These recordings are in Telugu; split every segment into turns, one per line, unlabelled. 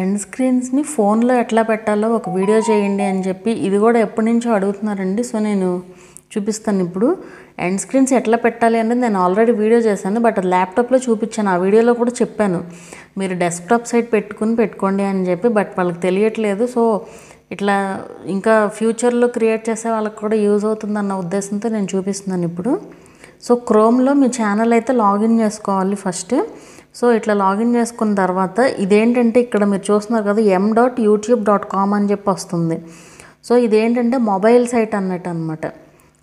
ఎండ్ స్క్రీన్స్ని ఫోన్లో ఎట్లా పెట్టాలో ఒక వీడియో చేయండి అని చెప్పి ఇది కూడా ఎప్పటి నుంచో అడుగుతున్నారండి సో నేను చూపిస్తాను ఇప్పుడు ఎండ్ స్క్రీన్స్ ఎట్లా పెట్టాలి అనేది నేను ఆల్రెడీ వీడియో చేశాను బట్ ల్యాప్టాప్లో చూపించాను ఆ వీడియోలో కూడా చెప్పాను మీరు డెస్క్టాప్ సైడ్ పెట్టుకుని పెట్టుకోండి అని చెప్పి బట్ వాళ్ళకి తెలియట్లేదు సో ఇట్లా ఇంకా ఫ్యూచర్లో క్రియేట్ చేసే వాళ్ళకి కూడా యూజ్ అవుతుందన్న ఉద్దేశంతో నేను చూపిస్తున్నాను ఇప్పుడు సో క్రోమ్లో మీ ఛానల్ అయితే లాగిన్ చేసుకోవాలి ఫస్ట్ సో ఇట్లా లాగిన్ చేసుకున్న తర్వాత ఇదేంటంటే ఇక్కడ మీరు చూస్తున్నారు కదా M dot YouTube dot com అని చెప్పి వస్తుంది సో ఇదేంటంటే మొబైల్ సైట్ అన్నట్టు అనమాట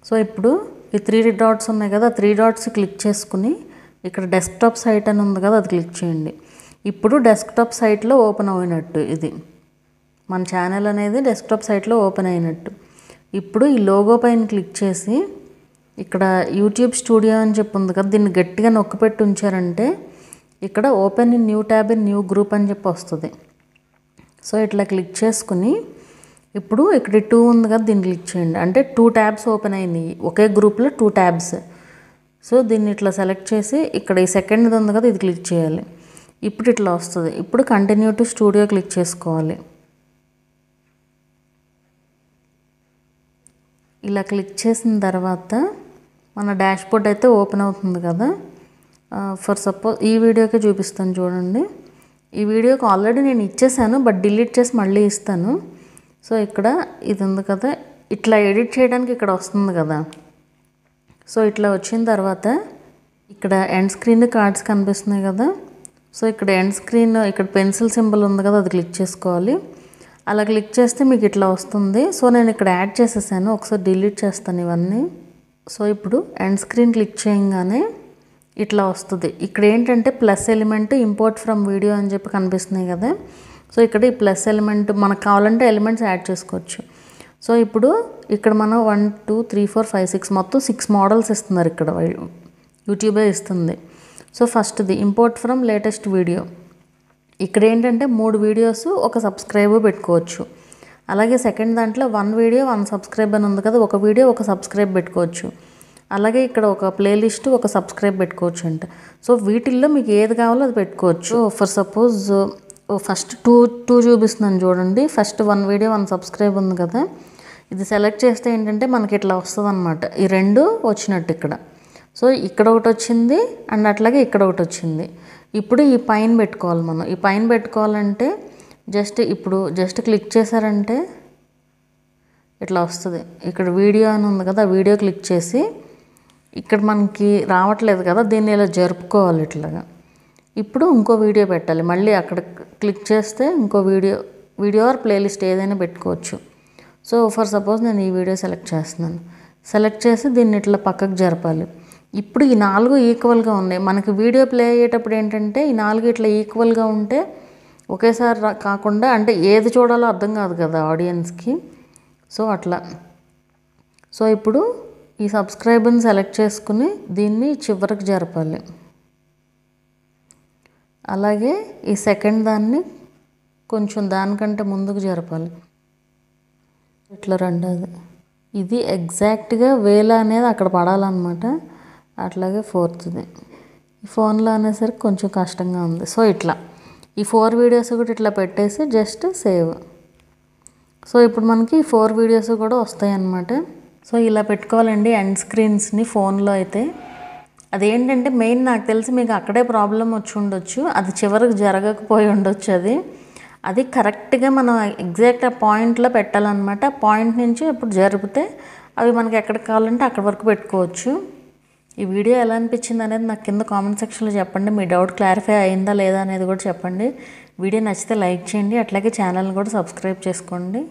సో ఇప్పుడు ఈ త్రీ డాట్స్ ఉన్నాయి కదా త్రీ డాట్స్ క్లిక్ చేసుకుని ఇక్కడ డెస్క్టాప్ సైట్ అని ఉంది కదా అది క్లిక్ చేయండి ఇప్పుడు డెస్క్టాప్ సైట్లో ఓపెన్ అయినట్టు ఇది మన ఛానల్ అనేది డెస్క్టాప్ సైట్లో ఓపెన్ అయినట్టు ఇప్పుడు ఈ లోగో పైన క్లిక్ చేసి ఇక్కడ యూట్యూబ్ స్టూడియో అని చెప్పి ఉంది కదా దీన్ని గట్టిగా నొక్క పెట్టి ఉంచారంటే ఇక్కడ open in new tab in new group అని చెప్పి వస్తుంది సో ఇట్లా క్లిక్ చేసుకుని ఇప్పుడు ఇక్కడ టూ ఉంది కదా దీన్ని క్లిక్ చేయండి అంటే టూ ట్యాబ్స్ ఓపెన్ అయినాయి ఒకే గ్రూప్లో టూ ట్యాబ్స్ సో దీన్ని ఇట్లా సెలెక్ట్ చేసి ఇక్కడ ఈ సెకండ్ది ఉంది కదా ఇది క్లిక్ చేయాలి ఇప్పుడు ఇట్లా వస్తుంది ఇప్పుడు కంటిన్యూ టు స్టూడియో క్లిక్ చేసుకోవాలి ఇలా క్లిక్ చేసిన తర్వాత మన డాష్ బోర్డ్ అయితే ఓపెన్ అవుతుంది కదా ఫర్ సపోజ్ ఈ వీడియోకే చూపిస్తాను చూడండి ఈ వీడియోకి ఆల్రెడీ నేను ఇచ్చేసాను బట్ డిలీట్ చేసి మళ్ళీ ఇస్తాను సో ఇక్కడ ఇది ఉంది కదా ఇట్లా ఎడిట్ చేయడానికి ఇక్కడ వస్తుంది కదా సో ఇట్లా వచ్చిన తర్వాత ఇక్కడ ఎండ్ స్క్రీన్ కార్డ్స్ కనిపిస్తున్నాయి కదా సో ఇక్కడ ఎండ్ స్క్రీన్ ఇక్కడ పెన్సిల్ సింబల్ ఉంది కదా అది క్లిక్ చేసుకోవాలి అలా క్లిక్ చేస్తే మీకు ఇట్లా వస్తుంది సో నేను ఇక్కడ యాడ్ చేసేసాను ఒకసారి డిలీట్ చేస్తాను ఇవన్నీ సో ఇప్పుడు ఎండ్ స్క్రీన్ క్లిక్ చేయగానే ఇట్లా వస్తుంది ఇక్కడ ఏంటంటే plus element import from video అని చెప్పి కనిపిస్తున్నాయి కదా సో ఇక్కడ ఈ ప్లస్ ఎలిమెంట్ మనకు కావాలంటే ఎలిమెంట్స్ యాడ్ చేసుకోవచ్చు సో ఇప్పుడు ఇక్కడ మనం one two three four five six మొత్తం సిక్స్ మోడల్స్ ఇస్తున్నారు ఇక్కడ యూట్యూబే ఇస్తుంది సో ఫస్ట్ది ఇంపోర్ట్ ఫ్రమ్ లేటెస్ట్ వీడియో ఇక్కడ ఏంటంటే మూడు వీడియోస్ ఒక సబ్స్క్రైబ్ పెట్టుకోవచ్చు అలాగే సెకండ్ దాంట్లో వన్ వీడియో వన్ సబ్స్క్రైబ్ అని ఉంది కదా ఒక వీడియో ఒక సబ్స్క్రైబ్ పెట్టుకోవచ్చు అలాగే ఇక్కడ ఒక ప్లేలిస్ట్ ఒక సబ్స్క్రైబ్ పెట్టుకోవచ్చు అంట సో వీటిల్లో మీకు ఏది కావాలో అది పెట్టుకోవచ్చు for suppose first two two చూపిస్తున్నాను చూడండి first one video one subscribe ఉంది కదా ఇది సెలెక్ట్ చేస్తే ఏంటంటే మనకి ఇట్లా వస్తుంది అనమాట ఈ రెండు వచ్చినట్టు ఇక్కడ సో ఇక్కడ ఒకటి వచ్చింది అండ్ అట్లాగే ఇక్కడ ఒకటి వచ్చింది ఇప్పుడు ఈ పైన పెట్టుకోవాలి మనం ఈ పైన పెట్టుకోవాలంటే జస్ట్ ఇప్పుడు జస్ట్ క్లిక్ చేశారంటే ఇట్లా వస్తుంది ఇక్కడ వీడియో అని ఉంది కదా వీడియో క్లిక్ చేసి ఇక్కడ మనకి రావట్లేదు కదా దీన్ని ఇలా జరుపుకోవాలి ఇట్లాగా ఇప్పుడు ఇంకో వీడియో పెట్టాలి మళ్ళీ అక్కడ క్లిక్ చేస్తే ఇంకో వీడియో వీడియో ఆర్ ప్లేలిస్ట్ ఏదైనా పెట్టుకోవచ్చు సో ఫర్ సపోజ్ నేను ఈ వీడియో సెలెక్ట్ చేస్తున్నాను సెలెక్ట్ చేసి దీన్ని ఇట్లా పక్కకు జరపాలి ఇప్పుడు ఈ నాలుగు ఈక్వల్గా ఉన్నాయి మనకి వీడియో ప్లే అయ్యేటప్పుడు ఏంటంటే ఈ నాలుగు ఇట్లా ఈక్వల్గా ఉంటే ఒకేసారి కాకుండా అంటే ఏది చూడాలో అర్థం కాదు కదా ఆడియన్స్కి సో అట్లా సో ఇప్పుడు ఈ సబ్స్క్రైబర్ని సెలెక్ట్ చేసుకుని దీన్ని చివరికి జరపాలి అలాగే ఈ సెకండ్ దాన్ని కొంచెం దానికంటే ముందుకు జరపాలి ఇట్లా రెండోది ఇది ఎగ్జాక్ట్గా వేల అనేది అక్కడ పడాలన్నమాట అట్లాగే ఫోర్త్ది ఫోన్లో అనేసరికి కొంచెం కష్టంగా ఉంది సో ఇట్లా ఈ ఫోర్ వీడియోస్ కూడా ఇట్లా పెట్టేసి జస్ట్ సేవ్ సో ఇప్పుడు మనకి ఈ ఫోర్ వీడియోస్ కూడా వస్తాయి అన్నమాట సో ఇలా పెట్టుకోవాలండి ఎండ్ స్క్రీన్స్ని ఫోన్లో అయితే అదేంటంటే మెయిన్ నాకు తెలిసి మీకు అక్కడే ప్రాబ్లం వచ్చి ఉండొచ్చు అది చివరికి జరగకపోయి ఉండొచ్చు అది అది కరెక్ట్గా మనం ఎగ్జాక్ట్ ఆ పాయింట్లో పెట్టాలన్నమాట ఆ పాయింట్ నుంచి ఇప్పుడు జరిపితే అవి మనకి ఎక్కడ కావాలంటే అక్కడి వరకు పెట్టుకోవచ్చు ఈ వీడియో ఎలా అనిపించింది అనేది నాకు కింద కామెంట్ సెక్షన్లో చెప్పండి మీ డౌట్ క్లారిఫై అయిందా లేదా అనేది కూడా చెప్పండి వీడియో నచ్చితే లైక్ చేయండి అట్లాగే ఛానల్ని కూడా సబ్స్క్రైబ్ చేసుకోండి